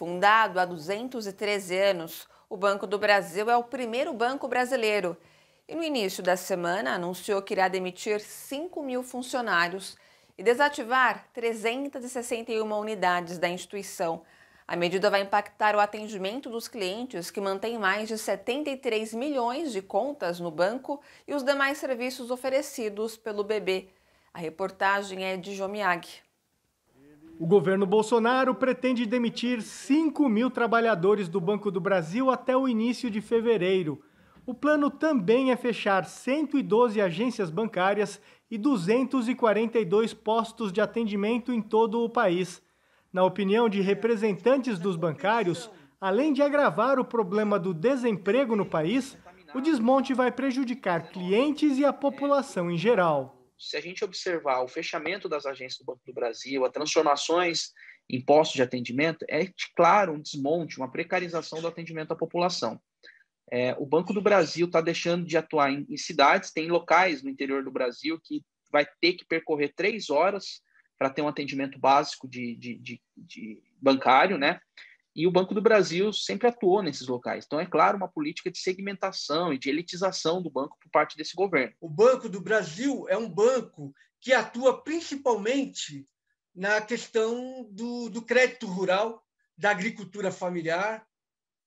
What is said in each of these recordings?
Fundado há 213 anos, o Banco do Brasil é o primeiro banco brasileiro e, no início da semana, anunciou que irá demitir 5 mil funcionários e desativar 361 unidades da instituição. A medida vai impactar o atendimento dos clientes que mantêm mais de 73 milhões de contas no banco e os demais serviços oferecidos pelo BB. A reportagem é de Jomiag. O governo Bolsonaro pretende demitir 5 mil trabalhadores do Banco do Brasil até o início de fevereiro. O plano também é fechar 112 agências bancárias e 242 postos de atendimento em todo o país. Na opinião de representantes dos bancários, além de agravar o problema do desemprego no país, o desmonte vai prejudicar clientes e a população em geral se a gente observar o fechamento das agências do Banco do Brasil, as transformações em postos de atendimento, é claro um desmonte, uma precarização do atendimento à população. É, o Banco do Brasil está deixando de atuar em, em, cidades, tem locais no interior do Brasil que vai ter que percorrer três horas para ter um atendimento básico de, de, de, de bancário, né? E o Banco do Brasil sempre atuou nesses locais. Então, é claro, uma política de segmentação e de elitização do banco por parte desse governo. O Banco do Brasil é um banco que atua principalmente na questão do, do crédito rural, da agricultura familiar.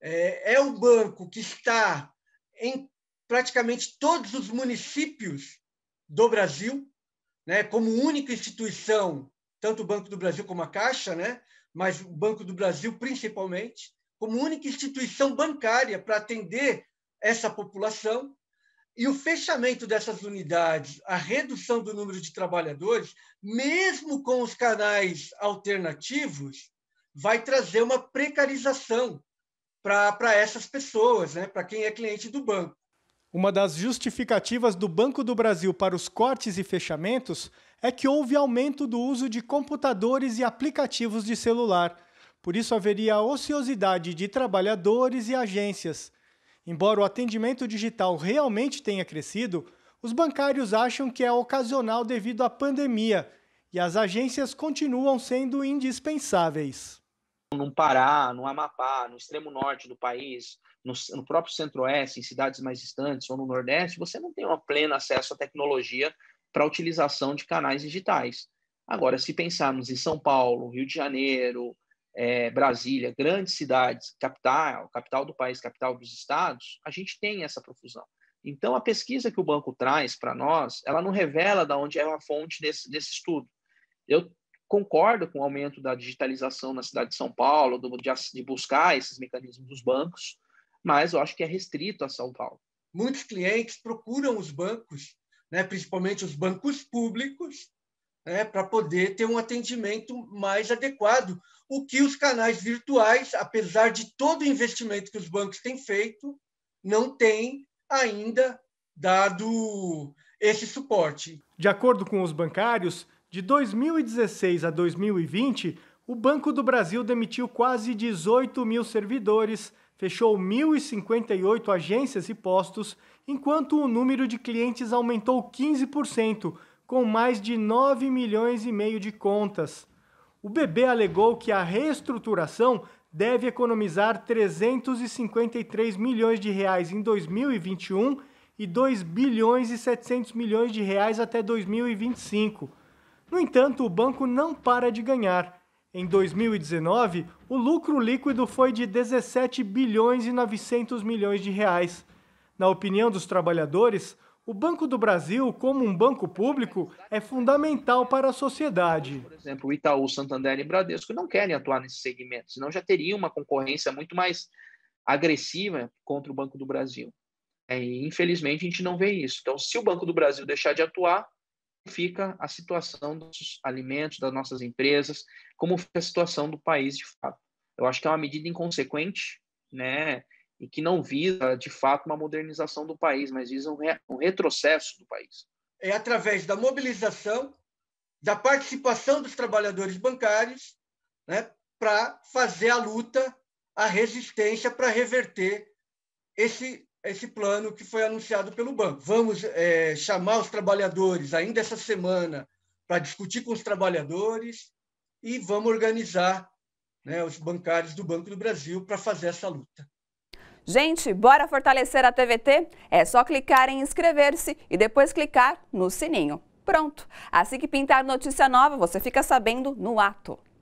É, é um banco que está em praticamente todos os municípios do Brasil, né, como única instituição, tanto o Banco do Brasil como a Caixa, né, mas o Banco do Brasil principalmente, como única instituição bancária para atender essa população. E o fechamento dessas unidades, a redução do número de trabalhadores, mesmo com os canais alternativos, vai trazer uma precarização para essas pessoas, né? para quem é cliente do banco. Uma das justificativas do Banco do Brasil para os cortes e fechamentos é que houve aumento do uso de computadores e aplicativos de celular. Por isso haveria ociosidade de trabalhadores e agências. Embora o atendimento digital realmente tenha crescido, os bancários acham que é ocasional devido à pandemia e as agências continuam sendo indispensáveis no Pará, no Amapá, no extremo norte do país, no, no próprio centro-oeste, em cidades mais distantes ou no nordeste, você não tem um pleno acesso à tecnologia para a utilização de canais digitais. Agora, se pensarmos em São Paulo, Rio de Janeiro, é, Brasília, grandes cidades, capital, capital do país, capital dos estados, a gente tem essa profusão. Então, a pesquisa que o banco traz para nós, ela não revela de onde é a fonte desse, desse estudo. Eu concordo com o aumento da digitalização na cidade de São Paulo, do, de, de buscar esses mecanismos dos bancos, mas eu acho que é restrito a São Paulo. Muitos clientes procuram os bancos, né, principalmente os bancos públicos, né, para poder ter um atendimento mais adequado. O que os canais virtuais, apesar de todo o investimento que os bancos têm feito, não têm ainda dado esse suporte. De acordo com os bancários, de 2016 a 2020, o Banco do Brasil demitiu quase 18 mil servidores, fechou 1.058 agências e postos, enquanto o número de clientes aumentou 15%, com mais de 9 milhões e meio de contas. O BB alegou que a reestruturação deve economizar 353 milhões de reais em 2021 e 2 bilhões e 700 milhões de reais até 2025. No entanto, o banco não para de ganhar. Em 2019, o lucro líquido foi de 17 bilhões e 900 milhões de reais. Na opinião dos trabalhadores, o Banco do Brasil, como um banco público, é fundamental para a sociedade. Por exemplo, o Itaú, Santander e Bradesco não querem atuar nesse segmento, senão já teria uma concorrência muito mais agressiva contra o Banco do Brasil. É, infelizmente, a gente não vê isso. Então, se o Banco do Brasil deixar de atuar, fica a situação dos alimentos, das nossas empresas, como fica a situação do país de fato. Eu acho que é uma medida inconsequente, né? E que não visa, de fato, uma modernização do país, mas visa um, re um retrocesso do país. É através da mobilização, da participação dos trabalhadores bancários, né, para fazer a luta, a resistência para reverter esse esse plano que foi anunciado pelo banco. Vamos é, chamar os trabalhadores ainda essa semana para discutir com os trabalhadores e vamos organizar né, os bancários do Banco do Brasil para fazer essa luta. Gente, bora fortalecer a TVT? É só clicar em inscrever-se e depois clicar no sininho. Pronto! Assim que pintar notícia nova, você fica sabendo no ato.